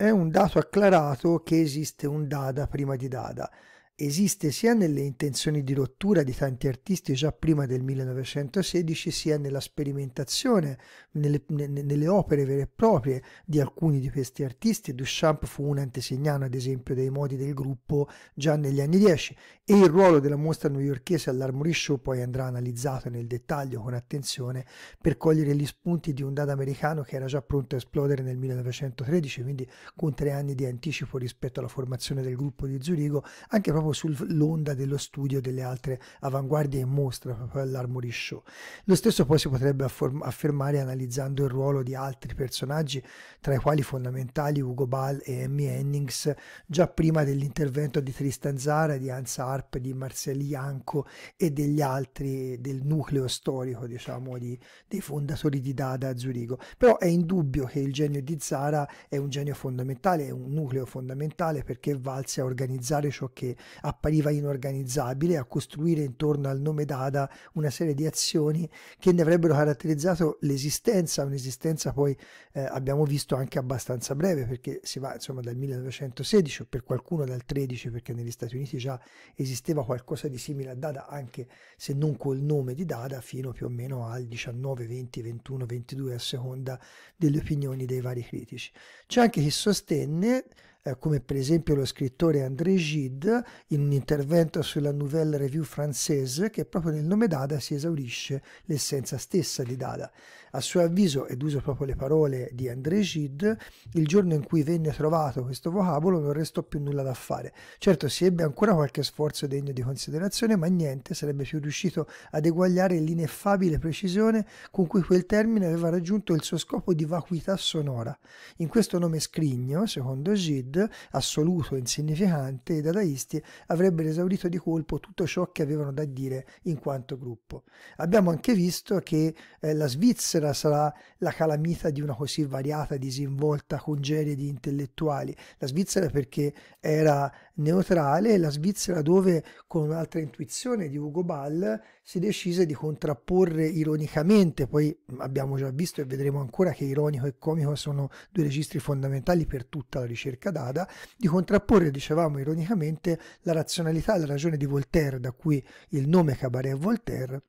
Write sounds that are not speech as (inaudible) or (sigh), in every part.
È un dato acclarato che esiste un Dada prima di Dada esiste sia nelle intenzioni di rottura di tanti artisti già prima del 1916 sia nella sperimentazione nelle, nelle opere vere e proprie di alcuni di questi artisti Duchamp fu un antesignano ad esempio dei modi del gruppo già negli anni 10 e il ruolo della mostra newyorchese all'Armory Show poi andrà analizzato nel dettaglio con attenzione per cogliere gli spunti di un dado americano che era già pronto a esplodere nel 1913 quindi con tre anni di anticipo rispetto alla formazione del gruppo di Zurigo anche proprio proprio sull'onda dello studio delle altre avanguardie in mostra, proprio all'Armory Show. Lo stesso poi si potrebbe affermare analizzando il ruolo di altri personaggi, tra i quali fondamentali Ugo Ball e Amy Hennings, già prima dell'intervento di Tristan Zara, di Hans Harp, di Marcel Ianco e degli altri del nucleo storico, diciamo, di, dei fondatori di Dada a Zurigo. Però è indubbio che il genio di Zara è un genio fondamentale, è un nucleo fondamentale perché valse a organizzare ciò che appariva inorganizzabile, a costruire intorno al nome Dada una serie di azioni che ne avrebbero caratterizzato l'esistenza, un'esistenza poi eh, abbiamo visto anche abbastanza breve perché si va insomma dal 1916 o per qualcuno dal 13 perché negli Stati Uniti già esisteva qualcosa di simile a Dada anche se non col nome di Dada fino più o meno al 19, 20, 21, 22 a seconda delle opinioni dei vari critici. C'è anche chi sostenne eh, come per esempio lo scrittore André Gide in un intervento sulla Nouvelle Revue Française, che proprio nel nome Dada si esaurisce l'essenza stessa di Dada. A suo avviso, ed uso proprio le parole di André Gide, il giorno in cui venne trovato questo vocabolo non restò più nulla da fare. Certo, si ebbe ancora qualche sforzo degno di considerazione, ma niente sarebbe più riuscito ad eguagliare l'ineffabile precisione con cui quel termine aveva raggiunto il suo scopo di vacuità sonora. In questo nome scrigno, secondo Gide, assoluto, e insignificante, i dadaisti avrebbero esaurito di colpo tutto ciò che avevano da dire in quanto gruppo. Abbiamo anche visto che eh, la Svizzera Svizzera sarà la calamita di una così variata disinvolta congerie di intellettuali. La Svizzera perché era neutrale, la Svizzera dove con un'altra intuizione di Ugo Ball si decise di contrapporre ironicamente, poi abbiamo già visto e vedremo ancora che ironico e comico sono due registri fondamentali per tutta la ricerca d'Ada, di contrapporre, dicevamo ironicamente, la razionalità la ragione di Voltaire, da cui il nome Cabaret Voltaire,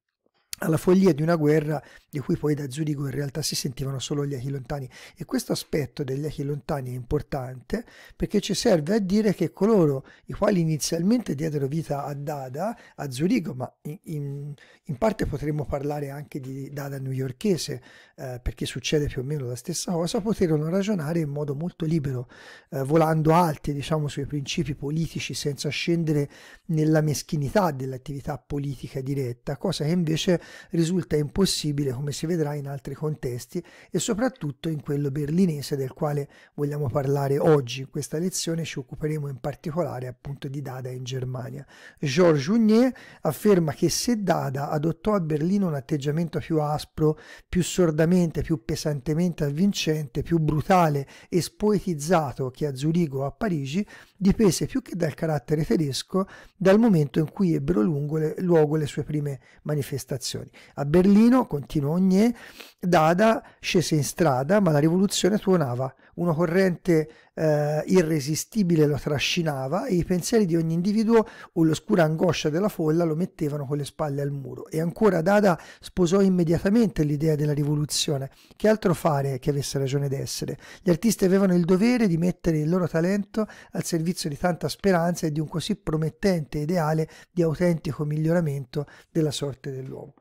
alla follia di una guerra di cui poi da Zurigo in realtà si sentivano solo gli echi lontani e questo aspetto degli echi lontani è importante perché ci serve a dire che coloro i quali inizialmente diedero vita a Dada a Zurigo ma in, in parte potremmo parlare anche di Dada newyorchese eh, perché succede più o meno la stessa cosa poterono ragionare in modo molto libero eh, volando alti diciamo sui principi politici senza scendere nella meschinità dell'attività politica diretta cosa che invece risulta impossibile come si vedrà in altri contesti e soprattutto in quello berlinese del quale vogliamo parlare oggi. In questa lezione ci occuperemo in particolare appunto di Dada in Germania. Georges Junier afferma che se Dada adottò a Berlino un atteggiamento più aspro, più sordamente, più pesantemente avvincente, più brutale e spoetizzato che a Zurigo o a Parigi, dipese più che dal carattere tedesco dal momento in cui ebbero lungo le, luogo le sue prime manifestazioni rivoluzioni. A Berlino, continuò Ogné, Dada scese in strada, ma la rivoluzione tuonava. Una corrente eh, irresistibile lo trascinava e i pensieri di ogni individuo o l'oscura angoscia della folla lo mettevano con le spalle al muro. E ancora Dada sposò immediatamente l'idea della rivoluzione. Che altro fare che avesse ragione d'essere? Gli artisti avevano il dovere di mettere il loro talento al servizio di tanta speranza e di un così promettente ideale di autentico miglioramento della sorte dell'uomo.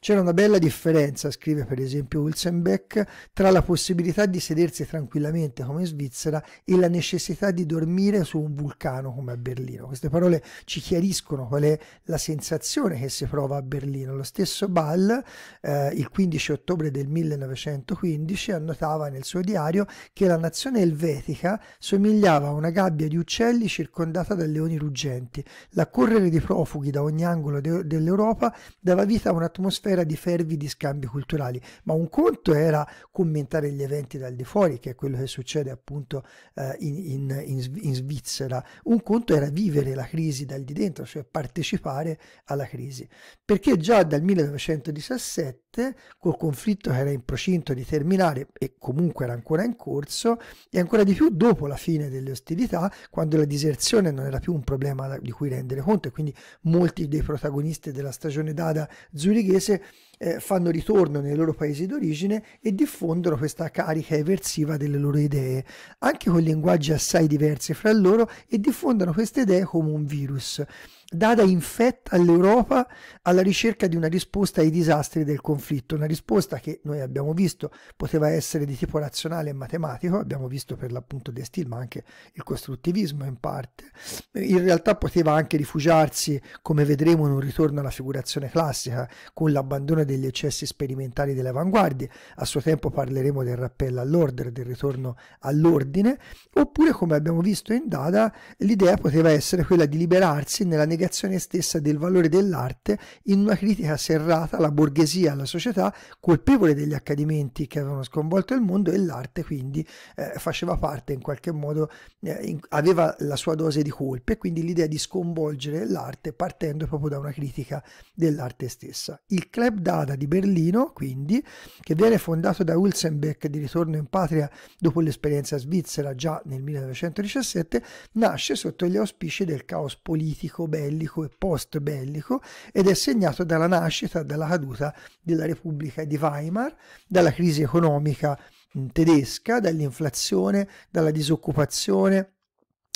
C'era una bella differenza, scrive per esempio Hulzenbeck, tra la possibilità di sedersi tranquillamente come in Svizzera e la necessità di dormire su un vulcano come a Berlino. Queste parole ci chiariscono qual è la sensazione che si prova a Berlino. Lo stesso Ball, eh, il 15 ottobre del 1915, annotava nel suo diario che la nazione elvetica somigliava a una gabbia di uccelli circondata da leoni ruggenti. L'accorrere di profughi da ogni angolo de- dell'Europa dava vita a una un'atmosfera di fervidi scambi culturali, ma un conto era commentare gli eventi dal di fuori, che è quello che succede appunto eh, in, in, in, in Svizzera, un conto era vivere la crisi dal di dentro, cioè partecipare alla crisi, perché già dal 1917, col conflitto che era in procinto di terminare e comunque era ancora in corso, e ancora di più dopo la fine delle ostilità, quando la diserzione non era più un problema di cui rendere conto e quindi molti dei protagonisti della stagione dada Zurich y ese eh, fanno ritorno nei loro paesi d'origine e diffondono questa carica eversiva delle loro idee, anche con linguaggi assai diversi fra loro e diffondono queste idee come un virus. Dada infetta all'Europa alla ricerca di una risposta ai disastri del conflitto, una risposta che noi abbiamo visto poteva essere di tipo razionale e matematico, abbiamo visto per l'appunto De Steele, ma anche il costruttivismo in parte, in realtà poteva anche rifugiarsi, come vedremo in un ritorno alla figurazione classica, con l'abbandono degli eccessi sperimentali delle avanguardie, a suo tempo parleremo del rappello all'ordine, del ritorno all'ordine, oppure come abbiamo visto in Dada l'idea poteva essere quella di liberarsi nella negazione stessa del valore dell'arte in una critica serrata alla borghesia, alla società, colpevole degli accadimenti che avevano sconvolto il mondo e l'arte quindi eh, faceva parte in qualche modo, eh, in, aveva la sua dose di colpe, quindi l'idea di sconvolgere l'arte partendo proprio da una critica dell'arte stessa. Il club da Strada di Berlino, quindi, che viene fondato da Ulzenbeck di ritorno in patria dopo l'esperienza svizzera già nel 1917, nasce sotto gli auspici del caos politico, bellico e post-bellico ed è segnato dalla nascita, dalla caduta della Repubblica di Weimar, dalla crisi economica tedesca, dall'inflazione, dalla disoccupazione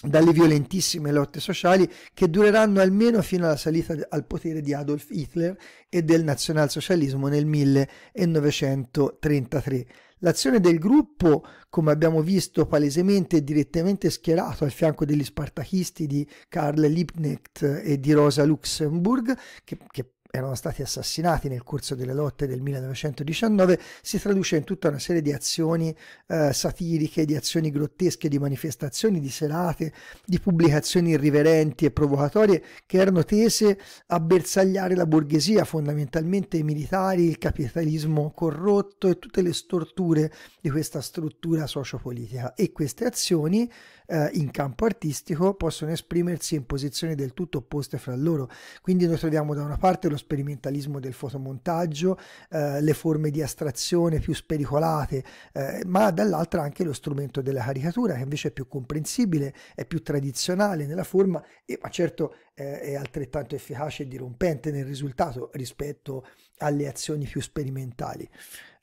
dalle violentissime lotte sociali che dureranno almeno fino alla salita al potere di Adolf Hitler e del nazionalsocialismo nel 1933. L'azione del gruppo, come abbiamo visto palesemente e direttamente schierato al fianco degli spartachisti di Karl Liebknecht e di Rosa Luxemburg, che, che erano stati assassinati nel corso delle lotte del 1919 si traduce in tutta una serie di azioni eh, satiriche, di azioni grottesche, di manifestazioni, di serate, di pubblicazioni irriverenti e provocatorie che erano tese a bersagliare la borghesia, fondamentalmente i militari, il capitalismo corrotto e tutte le storture di questa struttura sociopolitica e queste azioni eh, in campo artistico possono esprimersi in posizioni del tutto opposte fra loro. Quindi noi troviamo da una parte lo sperimentalismo del fotomontaggio, eh, le forme di astrazione più spericolate, eh, ma dall'altra anche lo strumento della caricatura che invece è più comprensibile, è più tradizionale nella forma e ma certo eh, è altrettanto efficace e dirompente nel risultato rispetto alle azioni più sperimentali.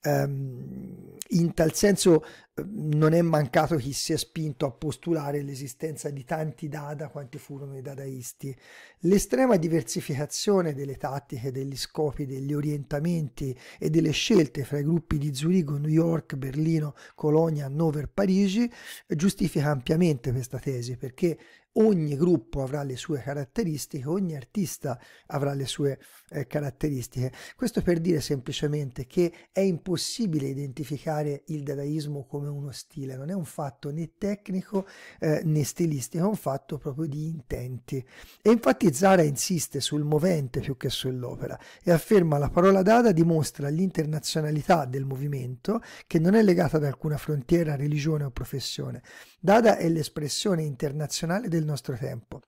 Um, in tal senso non è mancato chi si è spinto a postulare l'esistenza di tanti dada quanti furono i dadaisti. L'estrema diversificazione delle tattiche, degli scopi, degli orientamenti e delle scelte fra i gruppi di Zurigo, New York, Berlino, Colonia, Hannover, Parigi giustifica ampiamente questa tesi perché ogni gruppo avrà le sue caratteristiche, ogni artista avrà le sue eh, caratteristiche. Questo per dire semplicemente che è impossibile identificare il dadaismo come come uno stile, non è un fatto né tecnico eh, né stilistico, è un fatto proprio di intenti. E infatti Zara insiste sul movente più che sull'opera e afferma la parola dada dimostra l'internazionalità del movimento che non è legata ad alcuna frontiera, religione o professione. Dada è l'espressione internazionale del nostro tempo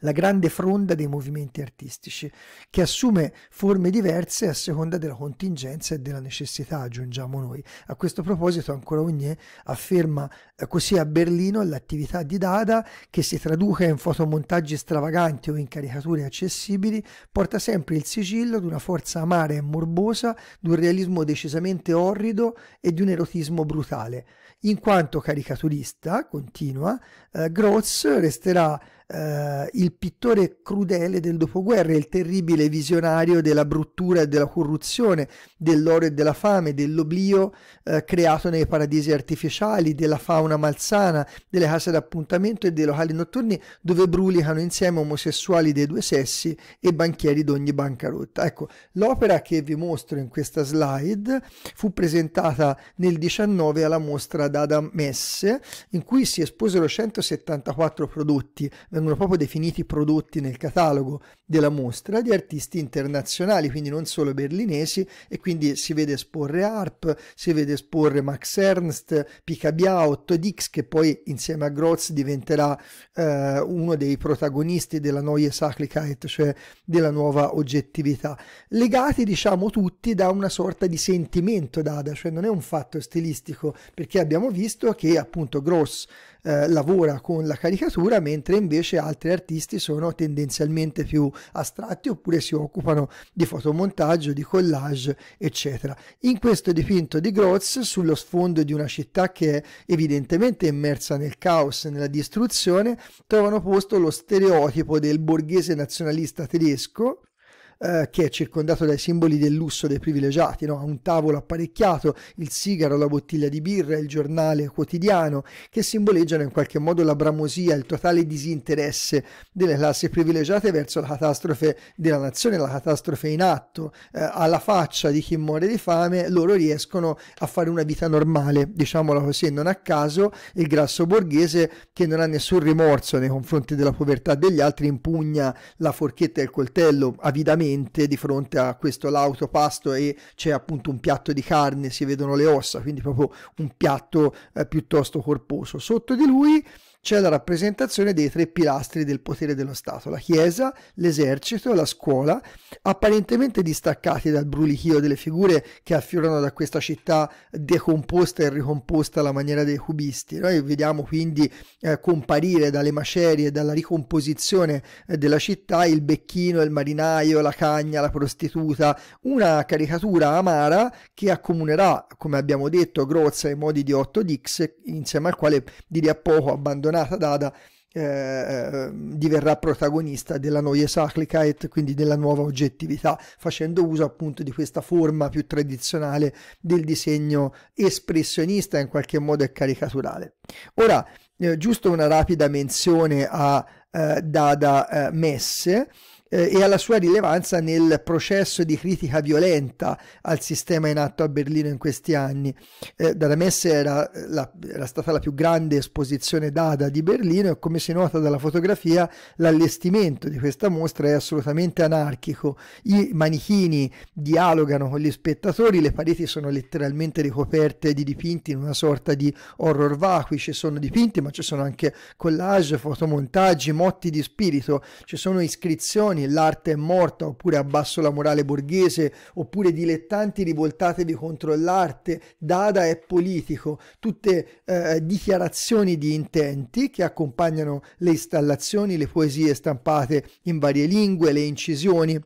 la grande fronda dei movimenti artistici, che assume forme diverse a seconda della contingenza e della necessità, aggiungiamo noi. A questo proposito, ancora Ognier afferma eh, così a Berlino l'attività di Dada, che si traduca in fotomontaggi stravaganti o in caricature accessibili, porta sempre il sigillo di una forza amara e morbosa, di un realismo decisamente orrido e di un erotismo brutale. In quanto caricaturista, continua, eh, Groz resterà eh, il pittore crudele del dopoguerra, il terribile visionario della bruttura e della corruzione, dell'oro e della fame, dell'oblio eh, creato nei paradisi artificiali, della fauna malsana, delle case d'appuntamento e dei locali notturni dove brulicano insieme omosessuali dei due sessi e banchieri d'ogni bancarotta. Ecco, l'opera che vi mostro in questa slide fu presentata nel 19 alla mostra d'Adam Messe, in cui si esposero 174 prodotti eh, vengono proprio definiti prodotti nel catalogo della mostra di artisti internazionali, quindi non solo berlinesi, e quindi si vede esporre Arp, si vede esporre Max Ernst, Picabiao, Dix, che poi insieme a Groz diventerà eh, uno dei protagonisti della Neue Sachlichkeit, cioè della nuova oggettività, legati diciamo tutti da una sorta di sentimento dada, cioè non è un fatto stilistico, perché abbiamo visto che appunto Gross eh, lavora con la caricatura, mentre invece altri artisti sono tendenzialmente più astratti oppure si occupano di fotomontaggio, di collage, eccetera. In questo dipinto di Groz, sullo sfondo di una città che è evidentemente immersa nel caos, e nella distruzione, trovano posto lo stereotipo del borghese nazionalista tedesco eh, che è circondato dai simboli del lusso dei privilegiati, no? un tavolo apparecchiato, il sigaro, la bottiglia di birra, il giornale quotidiano, che simboleggiano in qualche modo la bramosia, il totale disinteresse delle classi privilegiate verso la catastrofe della nazione, la catastrofe in atto. Eh, alla faccia di chi muore di fame, loro riescono a fare una vita normale, diciamola così, non a caso il grasso borghese che non ha nessun rimorso nei confronti della povertà degli altri impugna la forchetta e il coltello avidamente veramente di fronte a questo l'autopasto e c'è appunto un piatto di carne, si vedono le ossa, quindi proprio un piatto eh, piuttosto corposo. Sotto di lui c'è la rappresentazione dei tre pilastri del potere dello Stato, la Chiesa, l'esercito e la scuola, apparentemente distaccati dal brulichio delle figure che affiorano da questa città decomposta e ricomposta alla maniera dei cubisti. Noi vediamo quindi eh, comparire dalle macerie, dalla ricomposizione eh, della città il becchino, il marinaio, la cagna, la prostituta, una caricatura amara che accomunerà, come abbiamo detto, Grozza ai modi di Otto Dix, insieme al quale di lì a poco abbandonerà Renata Dada eh, eh, diverrà protagonista della Neue Sachlichkeit, quindi della nuova oggettività, facendo uso appunto di questa forma più tradizionale del disegno espressionista, in qualche modo è caricaturale. Ora, eh, giusto una rapida menzione a eh, Dada eh, Messe, eh, e alla sua rilevanza nel processo di critica violenta al sistema in atto a Berlino in questi anni. Eh, dalla Messe era, eh, la, era stata la più grande esposizione dada di Berlino e come si nota dalla fotografia l'allestimento di questa mostra è assolutamente anarchico. I manichini dialogano con gli spettatori, le pareti sono letteralmente ricoperte di dipinti in una sorta di horror vacui, ci sono dipinti ma ci sono anche collage, fotomontaggi, motti di spirito, ci sono iscrizioni umani, l'arte è morta, oppure abbasso la morale borghese, oppure dilettanti rivoltatevi contro l'arte, Dada è politico, tutte eh, dichiarazioni di intenti che accompagnano le installazioni, le poesie stampate in varie lingue, le incisioni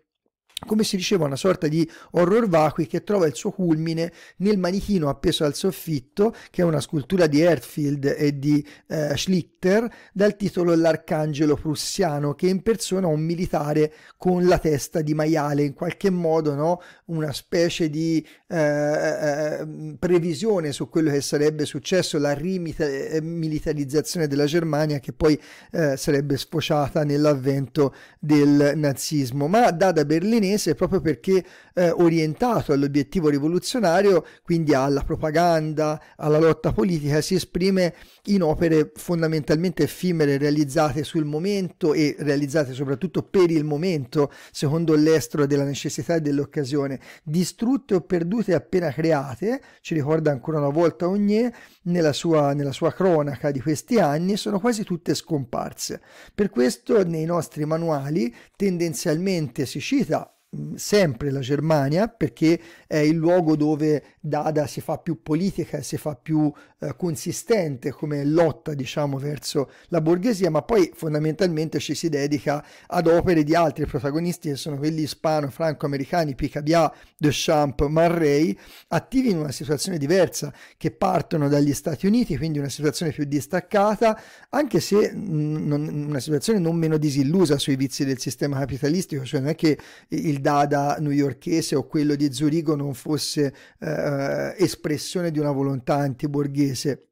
come si diceva, una sorta di horror vacui che trova il suo culmine nel manichino appeso al soffitto, che è una scultura di Herfield e di eh, Schlichter, dal titolo L'arcangelo prussiano, che impersona un militare con la testa di maiale, in qualche modo no? una specie di eh, eh mm, previsione su quello che sarebbe successo, la rimilitarizzazione eh, della Germania, che poi eh, sarebbe sfociata nell'avvento del nazismo. Ma Dada Berlinese milanese proprio perché eh, orientato all'obiettivo rivoluzionario, quindi alla propaganda, alla lotta politica, si esprime in opere fondamentalmente effimere realizzate sul momento e realizzate soprattutto per il momento, secondo l'estro della necessità e dell'occasione, distrutte o perdute appena create, ci ricorda ancora una volta Ognier nella sua, nella sua cronaca di questi anni, sono quasi tutte scomparse. Per questo nei nostri manuali tendenzialmente si cita sempre la Germania perché è il luogo dove Dada si fa più politica e si fa più eh, consistente come lotta diciamo verso la borghesia ma poi fondamentalmente ci si dedica ad opere di altri protagonisti che sono quelli ispano franco-americani Picabia, Deschamps, Marray attivi in una situazione diversa che partono dagli Stati Uniti quindi una situazione più distaccata anche se mh, mm, non, una situazione non meno disillusa sui vizi del sistema capitalistico cioè non è che il dada newyorchese o quello di Zurigo non fosse eh, eh espressione di una volontà antiborghese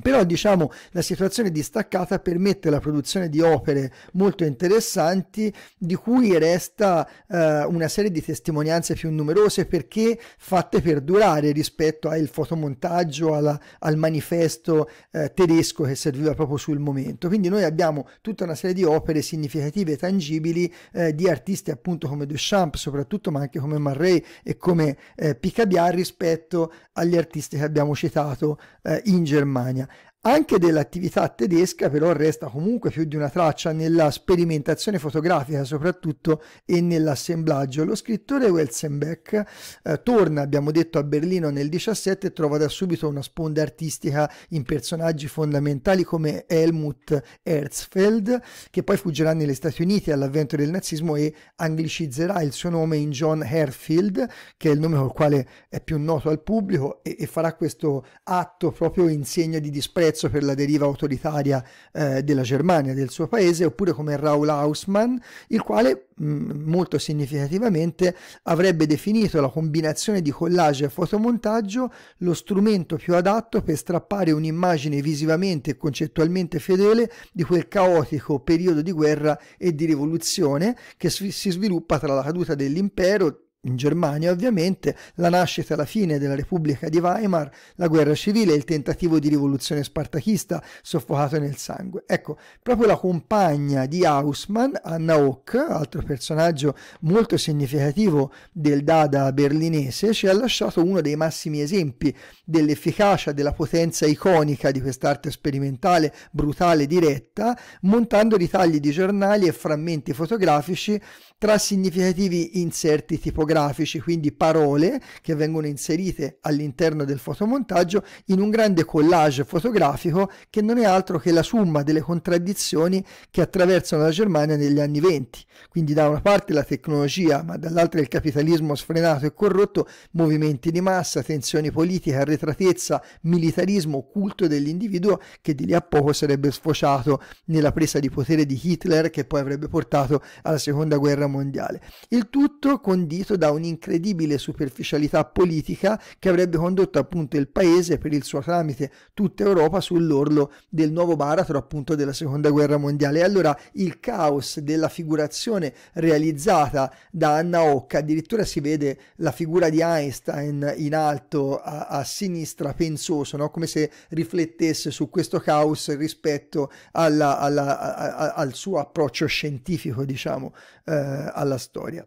però diciamo la situazione distaccata permette la produzione di opere molto interessanti di cui resta eh, una serie di testimonianze più numerose perché fatte perdurare rispetto al fotomontaggio alla, al manifesto eh, tedesco che serviva proprio sul momento quindi noi abbiamo tutta una serie di opere significative e tangibili eh, di artisti appunto come Duchamp soprattutto ma anche come Marray e come eh, Picabia rispetto agli artisti che abbiamo citato eh, in Germania anche dell'attività tedesca però resta comunque più di una traccia nella sperimentazione fotografica soprattutto e nell'assemblaggio. Lo scrittore Welsenbeck eh, torna, abbiamo detto, a Berlino nel 17 e trova da subito una sponda artistica in personaggi fondamentali come Helmut Herzfeld, che poi fuggerà negli Stati Uniti all'avvento del nazismo e anglicizzerà il suo nome in John Herfield, che è il nome col quale è più noto al pubblico, e, e farà questo atto proprio in segno di disprezzo disprezzo per la deriva autoritaria eh, della Germania, del suo paese, oppure come Raoul Hausmann, il quale mh, mm, molto significativamente avrebbe definito la combinazione di collage e fotomontaggio lo strumento più adatto per strappare un'immagine visivamente e concettualmente fedele di quel caotico periodo di guerra e di rivoluzione che si sviluppa tra la caduta dell'impero in Germania ovviamente, la nascita e la fine della Repubblica di Weimar, la guerra civile e il tentativo di rivoluzione spartachista soffocato nel sangue. Ecco, proprio la compagna di Hausmann, Anna Hock, altro personaggio molto significativo del Dada berlinese, ci ha lasciato uno dei massimi esempi dell'efficacia, della potenza iconica di quest'arte sperimentale, brutale, diretta, montando ritagli di giornali e frammenti fotografici tra significativi inserti tipografici fotografici, quindi parole che vengono inserite all'interno del fotomontaggio in un grande collage fotografico che non è altro che la somma delle contraddizioni che attraversano la Germania negli anni venti. Quindi da una parte la tecnologia, ma dall'altra il capitalismo sfrenato e corrotto, movimenti di massa, tensioni politiche, arretratezza, militarismo, culto dell'individuo che di lì a poco sarebbe sfociato nella presa di potere di Hitler che poi avrebbe portato alla seconda guerra mondiale. Il tutto condito da un'incredibile superficialità politica che avrebbe condotto appunto il paese per il suo tramite tutta Europa sull'orlo del nuovo baratro appunto della seconda guerra mondiale. E allora il caos della figurazione realizzata da Anna Occa, addirittura si vede la figura di Einstein in alto a, a sinistra pensoso, no? come se riflettesse su questo caos rispetto alla, alla, a, a, al suo approccio scientifico diciamo eh, alla storia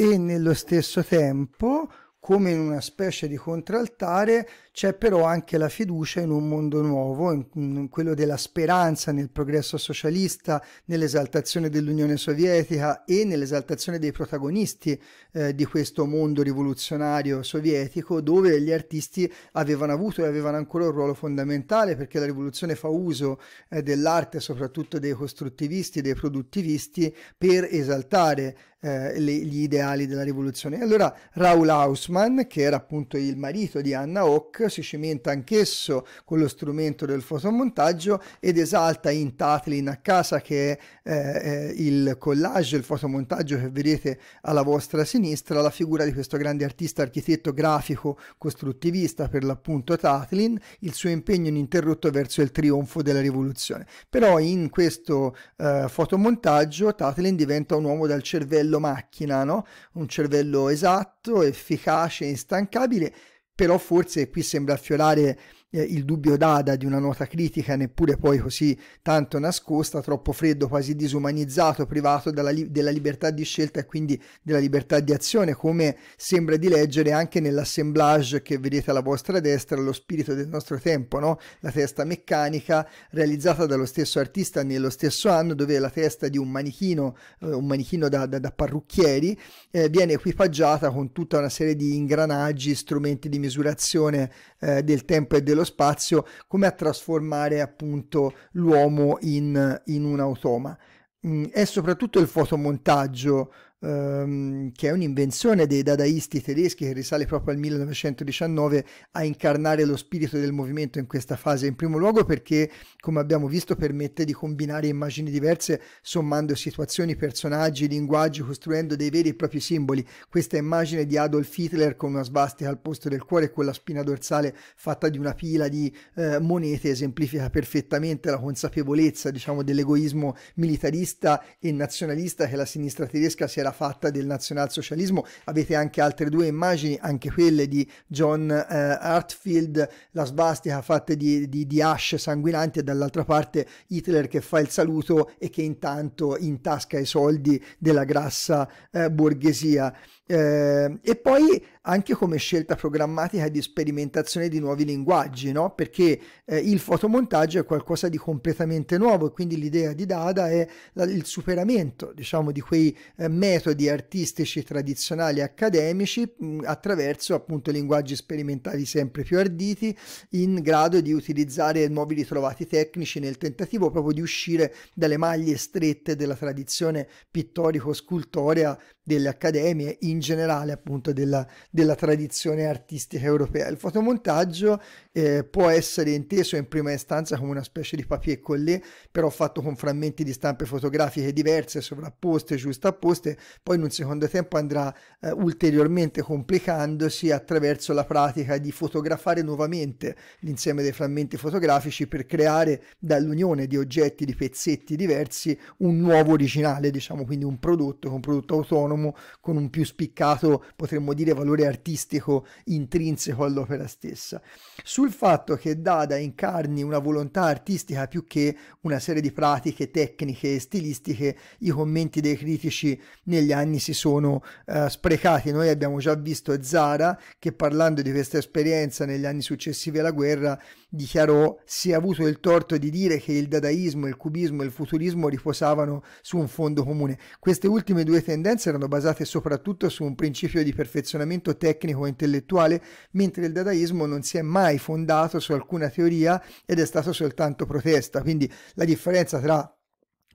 e nello stesso tempo come in una specie di contraltare c'è però anche la fiducia in un mondo nuovo, in, in quello della speranza nel progresso socialista, nell'esaltazione dell'Unione Sovietica e nell'esaltazione dei protagonisti eh, di questo mondo rivoluzionario sovietico dove gli artisti avevano avuto e avevano ancora un ruolo fondamentale perché la rivoluzione fa uso eh, dell'arte, soprattutto dei costruttivisti, dei produttivisti, per esaltare eh, le, gli ideali della rivoluzione. Allora Raul Haus Grossman, che era appunto il marito di Anna Hock, si cimenta anch'esso con lo strumento del fotomontaggio ed esalta in Tatlin a casa, che è eh, il collage, il fotomontaggio che vedete alla vostra sinistra, la figura di questo grande artista, architetto grafico, costruttivista per l'appunto Tatlin, il suo impegno ininterrotto verso il trionfo della rivoluzione. Però in questo eh, fotomontaggio Tatlin diventa un uomo dal cervello macchina, no? un cervello esatto compatto, efficace, instancabile, però forse qui sembra affiorare eh, il dubbio d'ada di una nota critica neppure poi così tanto nascosta, troppo freddo, quasi disumanizzato, privato della, li- della libertà di scelta e quindi della libertà di azione, come sembra di leggere anche nell'assemblage che vedete alla vostra destra, lo spirito del nostro tempo, no? la testa meccanica realizzata dallo stesso artista nello stesso anno, dove la testa di un manichino, eh, un manichino da, da, da parrucchieri, eh, viene equipaggiata con tutta una serie di ingranaggi, strumenti di misurazione eh, del tempo e dello dello spazio, come a trasformare appunto l'uomo in, in un automa. Mm, è soprattutto il fotomontaggio ehm, che è un'invenzione dei dadaisti tedeschi che risale proprio al 1919 a incarnare lo spirito del movimento in questa fase, in primo luogo perché, come abbiamo visto, permette di combinare immagini diverse sommando situazioni, personaggi, linguaggi, costruendo dei veri e propri simboli. Questa immagine di Adolf Hitler con una svastica al posto del cuore e con la spina dorsale fatta di una pila di eh, monete esemplifica perfettamente la consapevolezza, diciamo, dell'egoismo militarista e nazionalista che la sinistra tedesca si era era fatta del nazionalsocialismo. Avete anche altre due immagini, anche quelle di John eh, Hartfield, la svastica fatta di, di, di ash sanguinanti e dall'altra parte Hitler che fa il saluto e che intanto intasca i soldi della grassa eh, borghesia. Eh, e poi anche come scelta programmatica di sperimentazione di nuovi linguaggi, no? perché eh, il fotomontaggio è qualcosa di completamente nuovo e quindi l'idea di Dada è la, il superamento diciamo, di quei eh, metodi artistici tradizionali accademici mh, attraverso appunto linguaggi sperimentali sempre più arditi in grado di utilizzare nuovi ritrovati tecnici nel tentativo proprio di uscire dalle maglie strette della tradizione pittorico-scultorea delle accademie, in generale appunto della, della tradizione artistica europea. Il fotomontaggio eh, può essere inteso in prima istanza come una specie di papier collé, però fatto con frammenti di stampe fotografiche diverse, sovrapposte, giustapposte, poi in un secondo tempo andrà eh, ulteriormente complicandosi attraverso la pratica di fotografare nuovamente l'insieme dei frammenti fotografici per creare dall'unione di oggetti, di pezzetti diversi, un nuovo originale, diciamo quindi un prodotto, un prodotto autonomo con un più spiccato, potremmo dire, valore artistico intrinseco all'opera stessa. Su sul fatto che Dada incarni una volontà artistica più che una serie di pratiche tecniche e stilistiche, i commenti dei critici negli anni si sono uh, sprecati. Noi abbiamo già visto Zara che parlando di questa esperienza negli anni successivi alla guerra dichiarò si è avuto il torto di dire che il dadaismo, il cubismo e il futurismo riposavano su un fondo comune. Queste ultime due tendenze erano basate soprattutto su un principio di perfezionamento tecnico e intellettuale, mentre il dadaismo non si è mai fondato su alcuna teoria ed è stato soltanto protesta. Quindi la differenza tra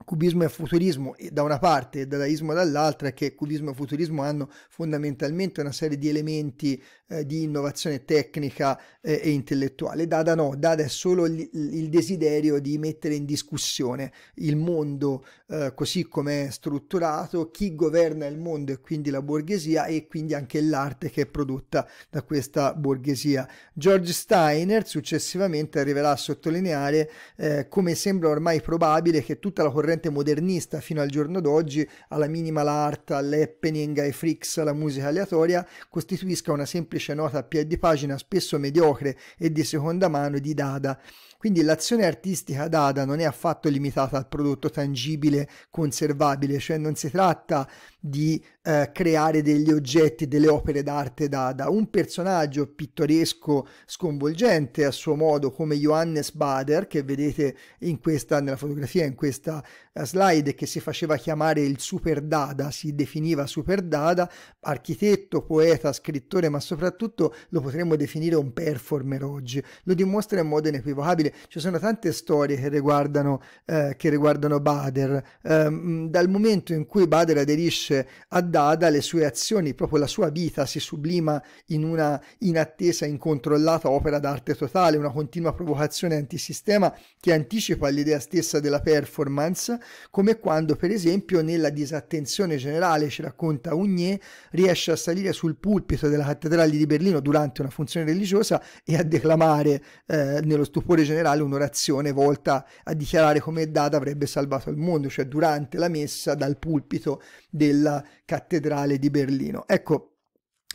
cubismo e futurismo da una parte e dadaismo dall'altra, che cubismo e futurismo hanno fondamentalmente una serie di elementi eh, di innovazione tecnica eh, e intellettuale. Dada no, Dada è solo il, il desiderio di mettere in discussione il mondo eh, così come è strutturato, chi governa il mondo e quindi la borghesia e quindi anche l'arte che è prodotta da questa borghesia. George Steiner successivamente arriverà a sottolineare eh, come sembra ormai probabile che tutta la correlazione corrente modernista fino al giorno d'oggi, alla minimal art, all'happening, ai freaks, alla musica aleatoria, costituisca una semplice nota a piè di pagina spesso mediocre e di seconda mano di Dada quindi l'azione artistica dada non è affatto limitata al prodotto tangibile, conservabile, cioè non si tratta di eh, creare degli oggetti, delle opere d'arte dada. un personaggio pittoresco, sconvolgente a suo modo, come Johannes Bader, che vedete in questa, nella fotografia, in questa eh, slide, che si faceva chiamare il Super Dada, si definiva Super Dada, architetto, poeta, scrittore, ma soprattutto lo potremmo definire un performer oggi. Lo dimostra in modo inequivocabile dire, ci sono tante storie che riguardano, eh, che riguardano Bader. Eh, dal momento in cui Bader aderisce a Dada, le sue azioni, proprio la sua vita, si sublima in una inattesa, incontrollata opera d'arte totale, una continua provocazione antisistema che anticipa l'idea stessa della performance, come quando, per esempio, nella disattenzione generale, ci racconta Ugnier, riesce a salire sul pulpito della cattedrale di Berlino durante una funzione religiosa e a declamare eh, nello stupore generale generale un'orazione volta a dichiarare come Dada avrebbe salvato il mondo, cioè durante la messa dal pulpito della cattedrale di Berlino. Ecco,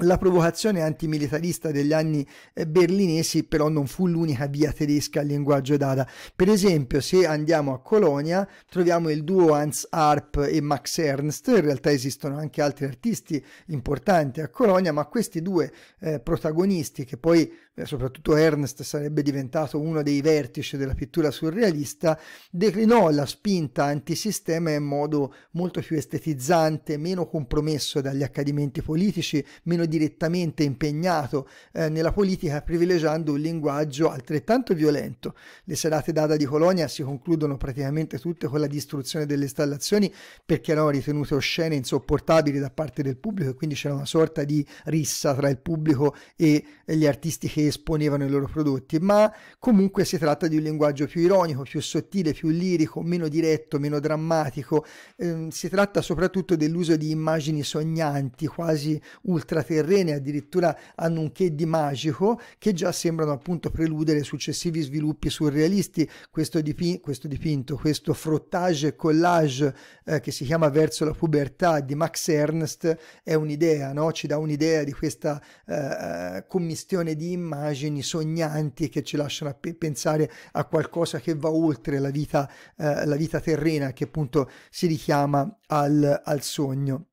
la provocazione antimilitarista degli anni eh, berlinesi però non fu l'unica via tedesca al linguaggio dada. Per esempio, se andiamo a Colonia, troviamo il duo Hans Arp e Max Ernst, in realtà esistono anche altri artisti importanti a Colonia, ma questi due eh, protagonisti che poi eh, soprattutto Ernst sarebbe diventato uno dei vertici della pittura surrealista, declinò la spinta antisistema in modo molto più estetizzante, meno compromesso dagli accadimenti politici, meno direttamente impegnato eh, nella politica, privilegiando un linguaggio altrettanto violento. Le serate d'Ada di Colonia si concludono praticamente tutte con la distruzione delle installazioni perché erano ritenute oscene, insopportabili da parte del pubblico e quindi c'era una sorta di rissa tra il pubblico e gli artisti che che esponevano i loro prodotti, ma comunque si tratta di un linguaggio più ironico, più sottile, più lirico, meno diretto, meno drammatico. Eh, si tratta soprattutto dell'uso di immagini sognanti, quasi ultraterrene, addirittura hanno un che di magico, che già sembrano appunto preludere successivi sviluppi surrealisti. Questo, dipi- questo dipinto, questo frottage e collage eh, che si chiama Verso la pubertà di Max Ernst è un'idea, no? ci dà un'idea di questa eh, eh commistione di immagini immagini sognanti che ci lasciano a pe- pensare a qualcosa che va oltre la vita, eh, la vita terrena che appunto si richiama al, al sogno.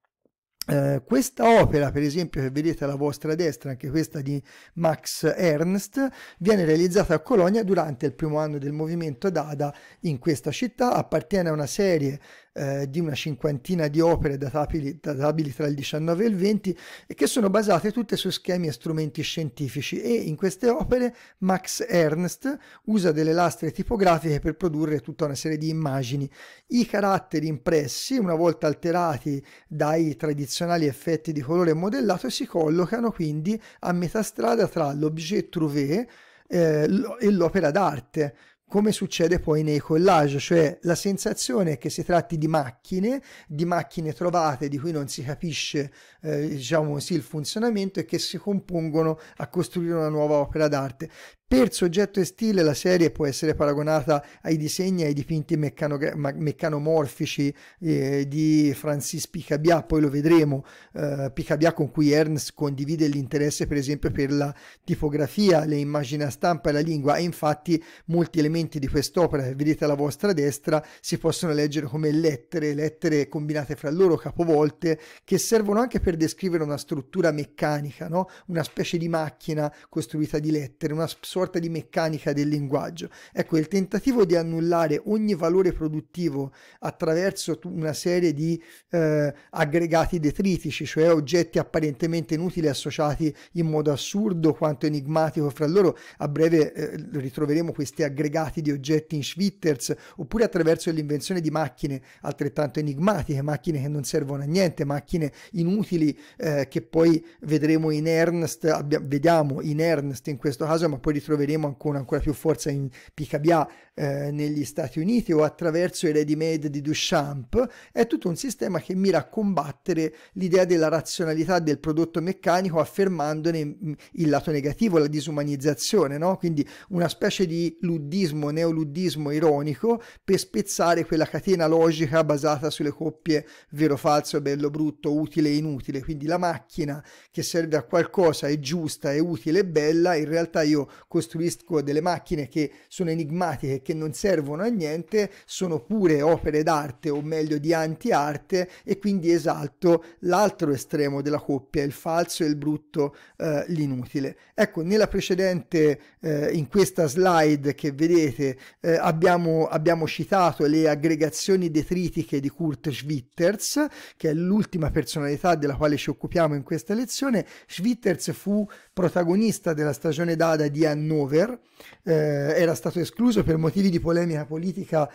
Eh, questa opera, per esempio, che vedete alla vostra destra, anche questa di Max Ernst, viene realizzata a Colonia durante il primo anno del movimento Dada in questa città, appartiene a una serie eh, di una cinquantina di opere databili, databili, tra il 19 e il 20 e che sono basate tutte su schemi e strumenti scientifici e in queste opere Max Ernst usa delle lastre tipografiche per produrre tutta una serie di immagini. I caratteri impressi, una volta alterati dai tradizionali effetti di colore modellato, si collocano quindi a metà strada tra l'objet trouvé eh, e l'opera d'arte come succede poi nei collage, cioè la sensazione è che si tratti di macchine, di macchine trovate di cui non si capisce eh, diciamo così il funzionamento e che si compongono a costruire una nuova opera d'arte. Per soggetto e stile la serie può essere paragonata ai disegni e ai dipinti meccanogra- meccanomorfici eh, di Francis Picabia, poi lo vedremo, eh, Picabia con cui Ernst condivide l'interesse per esempio per la tipografia, le immagini a stampa e la lingua e infatti molti elementi di quest'opera che vedete alla vostra destra si possono leggere come lettere, lettere combinate fra loro, capovolte, che servono anche per descrivere una struttura meccanica, no? una specie di macchina costruita di lettere, una specie sorta di meccanica del linguaggio. Ecco, il tentativo di annullare ogni valore produttivo attraverso una serie di eh, aggregati detritici, cioè oggetti apparentemente inutili associati in modo assurdo quanto enigmatico fra loro, a breve eh, ritroveremo questi aggregati di oggetti in Schwitters, oppure attraverso l'invenzione di macchine altrettanto enigmatiche, macchine che non servono a niente, macchine inutili eh, che poi vedremo in Ernst, abbiamo, vediamo in Ernst in questo caso, ma poi ritroveremo troveremo con ancora più forza in PKBA eh, negli Stati Uniti o attraverso i ready made di Duchamp, è tutto un sistema che mira a combattere l'idea della razionalità del prodotto meccanico affermandone mm, il lato negativo, la disumanizzazione, no? quindi una specie di luddismo, neoluddismo ironico per spezzare quella catena logica basata sulle coppie vero falso, bello brutto, utile e inutile, quindi la macchina che serve a qualcosa è giusta, è utile, e bella, in realtà io con costruisco delle macchine che sono enigmatiche, che non servono a niente, sono pure opere d'arte o meglio di anti-arte e quindi esalto l'altro estremo della coppia, il falso e il brutto, eh, l'inutile. Ecco, nella precedente, eh, in questa slide che vedete, eh, abbiamo, abbiamo citato le aggregazioni detritiche di Kurt Schwitters, che è l'ultima personalità della quale ci occupiamo in questa lezione. Schwitters fu protagonista della stagione d'Ada di Hannover, eh, era stato escluso per motivi di polemica politica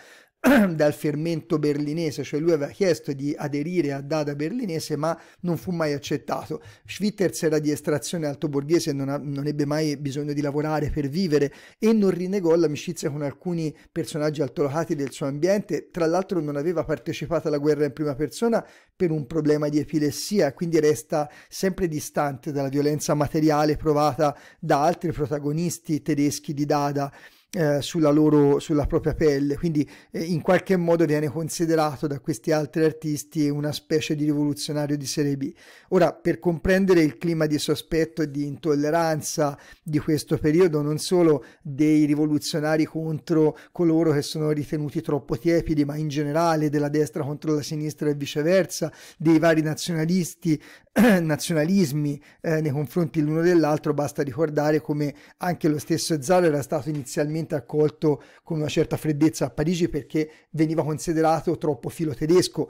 (clears throat) dal fermento berlinese, cioè lui aveva chiesto di aderire a Dada berlinese ma non fu mai accettato. Schwitters era di estrazione altoborghese non, ha, non ebbe mai bisogno di lavorare per vivere e non rinnegò l'amicizia con alcuni personaggi altolocati del suo ambiente, tra l'altro non aveva partecipato alla guerra in prima persona per un problema di epilessia, quindi resta sempre distante dalla violenza materiale provata da altri protagonisti tedeschi di Dada eh, sulla, loro, sulla propria pelle, quindi eh, in qualche modo viene considerato da questi altri artisti una specie di rivoluzionario di serie B. Ora, per comprendere il clima di sospetto e di intolleranza di questo periodo, non solo dei rivoluzionari contro coloro che sono ritenuti troppo tiepidi, ma in generale della destra contro la sinistra e viceversa, dei vari nazionalisti, (clears throat) nazionalismi eh, nei confronti l'uno dell'altro, basta ricordare come anche lo stesso Zaro era stato inizialmente solitamente accolto con una certa freddezza a Parigi perché veniva considerato troppo filo tedesco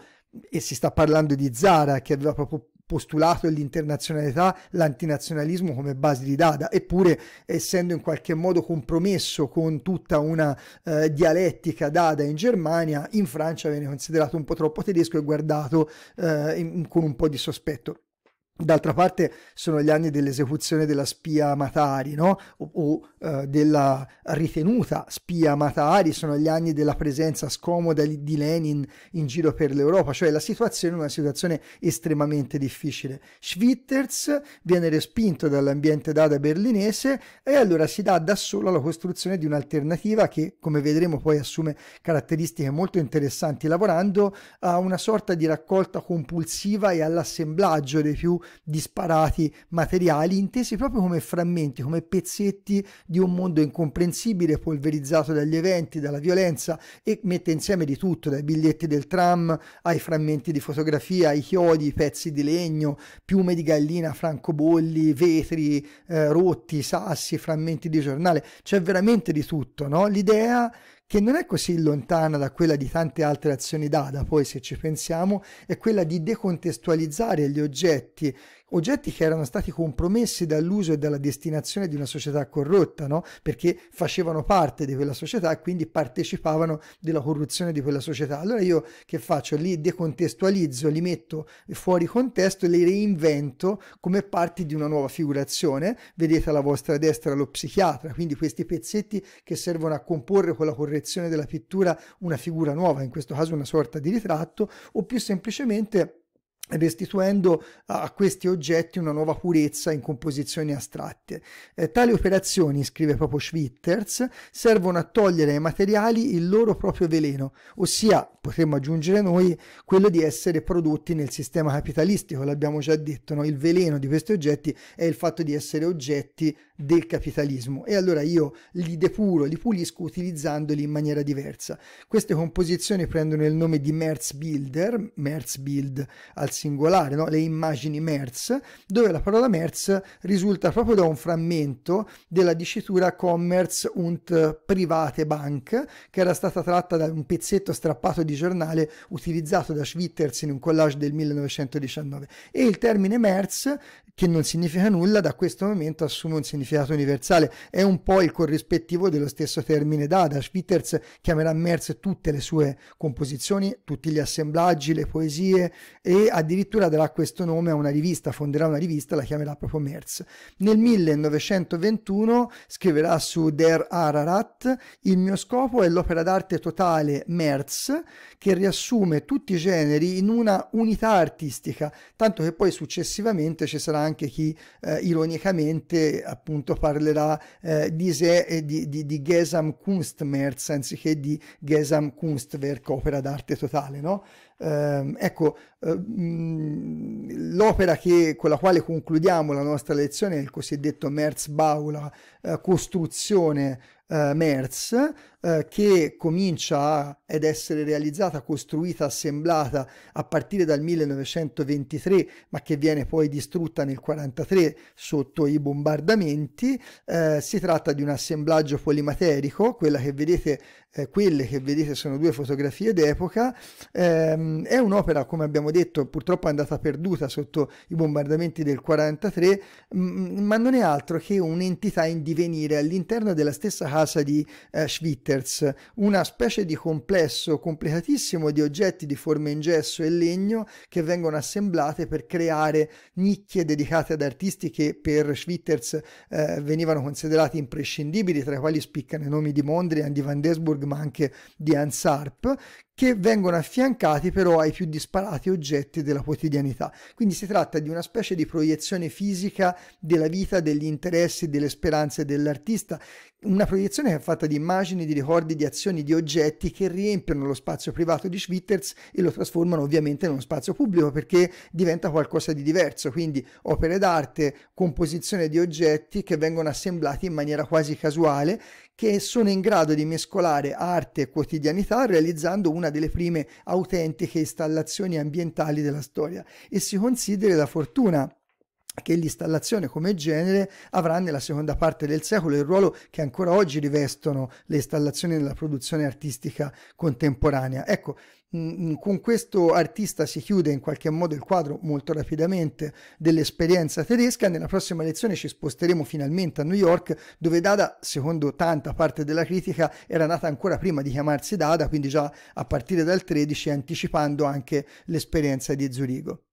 e si sta parlando di Zara che aveva proprio postulato l'internazionalità, l'antinazionalismo come base di Dada, eppure essendo in qualche modo compromesso con tutta una eh, dialettica Dada in Germania, in Francia viene considerato un po' troppo tedesco e guardato eh, in, con un po' di sospetto. D'altra parte sono gli anni dell'esecuzione della spia Matari, no? o, o eh, della ritenuta spia Matari, sono gli anni della presenza scomoda di Lenin in giro per l'Europa, cioè la situazione è una situazione estremamente difficile. Schwitters viene respinto dall'ambiente dada berlinese e allora si dà da solo alla costruzione di un'alternativa che, come vedremo, poi assume caratteristiche molto interessanti lavorando a una sorta di raccolta compulsiva e all'assemblaggio dei più disparati materiali, intesi proprio come frammenti, come pezzetti di un mondo incomprensibile, polverizzato dagli eventi, dalla violenza e mette insieme di tutto, dai biglietti del tram ai frammenti di fotografia, ai chiodi, pezzi di legno, piume di gallina, francobolli, vetri eh, rotti, sassi, frammenti di giornale, c'è veramente di tutto, no? L'idea che non è così lontana da quella di tante altre azioni dada, poi se ci pensiamo, è quella di decontestualizzare gli oggetti oggetti che erano stati compromessi dall'uso e dalla destinazione di una società corrotta, no? perché facevano parte di quella società e quindi partecipavano della corruzione di quella società. Allora io che faccio? Li decontestualizzo, li metto fuori contesto e li reinvento come parti di una nuova figurazione. Vedete alla vostra destra lo psichiatra, quindi questi pezzetti che servono a comporre con la correzione della pittura una figura nuova, in questo caso una sorta di ritratto, o più semplicemente restituendo a questi oggetti una nuova purezza in composizioni astratte. Eh, tali operazioni, scrive proprio Schwitters, servono a togliere ai materiali il loro proprio veleno, ossia, potremmo aggiungere noi, quello di essere prodotti nel sistema capitalistico, l'abbiamo già detto, no? il veleno di questi oggetti è il fatto di essere oggetti del capitalismo e allora io li depuro, li pulisco utilizzandoli in maniera diversa. Queste composizioni prendono il nome di Merz Builder, Merz Build al singolare, no? le immagini MERS, dove la parola MERS risulta proprio da un frammento della dicitura Commerce und Private Bank, che era stata tratta da un pezzetto strappato di giornale utilizzato da Schwitters in un collage del 1919. E il termine MERS che non significa nulla, da questo momento assume un significato universale. È un po' il corrispettivo dello stesso termine Dada. Peters chiamerà Merz tutte le sue composizioni, tutti gli assemblaggi, le poesie e addirittura darà questo nome a una rivista, fonderà una rivista, la chiamerà proprio Merz. Nel 1921 scriverà su Der Ararat Il mio scopo è l'opera d'arte totale Merz che riassume tutti i generi in una unità artistica, tanto che poi successivamente ci sarà anche chi eh, ironicamente appunto parlerà eh, di, se, di, di, di Gesam anziché di Gesamtkunstwerk, opera d'arte totale, no? Eh, ecco, eh, mm, l'opera che, con la quale concludiamo la nostra lezione è il cosiddetto Merz-Baula, eh, costruzione eh, Merz, eh, che comincia a, ad essere realizzata, costruita, assemblata a partire dal 1923, ma che viene poi distrutta nel 1943 sotto i bombardamenti. Eh, si tratta di un assemblaggio polimaterico, quella che vedete eh, quelle che vedete sono due fotografie d'epoca, ehm, è un'opera come abbiamo detto purtroppo andata perduta sotto i bombardamenti del 43, mh, ma non è altro che un'entità in divenire all'interno della stessa casa di eh, Schwitters, una specie di complesso complicatissimo di oggetti di forme in gesso e legno che vengono assemblate per creare nicchie dedicate ad artisti che per Schwitters eh, venivano considerati imprescindibili, tra i quali spiccano i nomi di Mondrian, di Van Desburg, ma anche di Anne Sarp, che vengono affiancati però ai più disparati oggetti della quotidianità. Quindi si tratta di una specie di proiezione fisica della vita, degli interessi, delle speranze dell'artista, una proiezione che è fatta di immagini, di ricordi, di azioni, di oggetti che riempiono lo spazio privato di Schwitters e lo trasformano ovviamente in uno spazio pubblico perché diventa qualcosa di diverso, quindi opere d'arte, composizione di oggetti che vengono assemblati in maniera quasi casuale, che sono in grado di mescolare arte e quotidianità realizzando una una delle prime autentiche installazioni ambientali della storia e si considera la fortuna che l'installazione come genere avrà nella seconda parte del secolo il ruolo che ancora oggi rivestono le installazioni nella produzione artistica contemporanea. Ecco, Mm, mm, con questo artista si chiude in qualche modo il quadro molto rapidamente dell'esperienza tedesca. Nella prossima lezione ci sposteremo finalmente a New York, dove Dada, secondo tanta parte della critica, era nata ancora prima di chiamarsi Dada, quindi già a partire dal 13, anticipando anche l'esperienza di Zurigo.